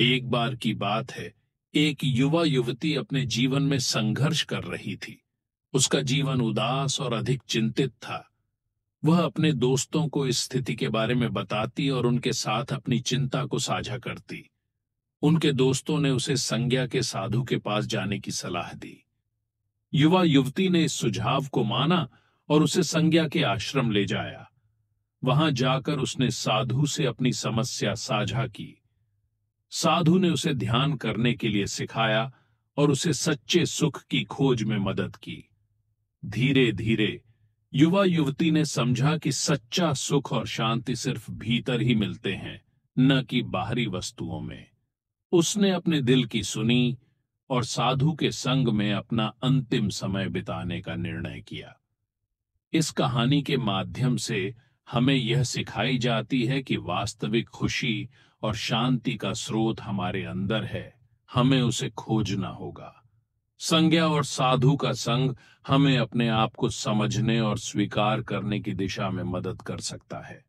एक बार की बात है एक युवा युवती अपने जीवन में संघर्ष कर रही थी उसका जीवन उदास और अधिक चिंतित था वह अपने दोस्तों को इस स्थिति के बारे में बताती और उनके साथ अपनी चिंता को साझा करती उनके दोस्तों ने उसे संज्ञा के साधु के पास जाने की सलाह दी युवा युवती ने इस सुझाव को माना और उसे संज्ञा के आश्रम ले जाया वहां जाकर उसने साधु से अपनी समस्या साझा की साधु ने उसे ध्यान करने के लिए सिखाया और उसे सच्चे सुख की खोज में मदद की धीरे धीरे युवा युवती ने समझा कि सच्चा सुख और शांति सिर्फ भीतर ही मिलते हैं न कि बाहरी वस्तुओं में उसने अपने दिल की सुनी और साधु के संग में अपना अंतिम समय बिताने का निर्णय किया इस कहानी के माध्यम से हमें यह सिखाई जाती है कि वास्तविक खुशी और शांति का स्रोत हमारे अंदर है हमें उसे खोजना होगा संज्ञा और साधु का संग हमें अपने आप को समझने और स्वीकार करने की दिशा में मदद कर सकता है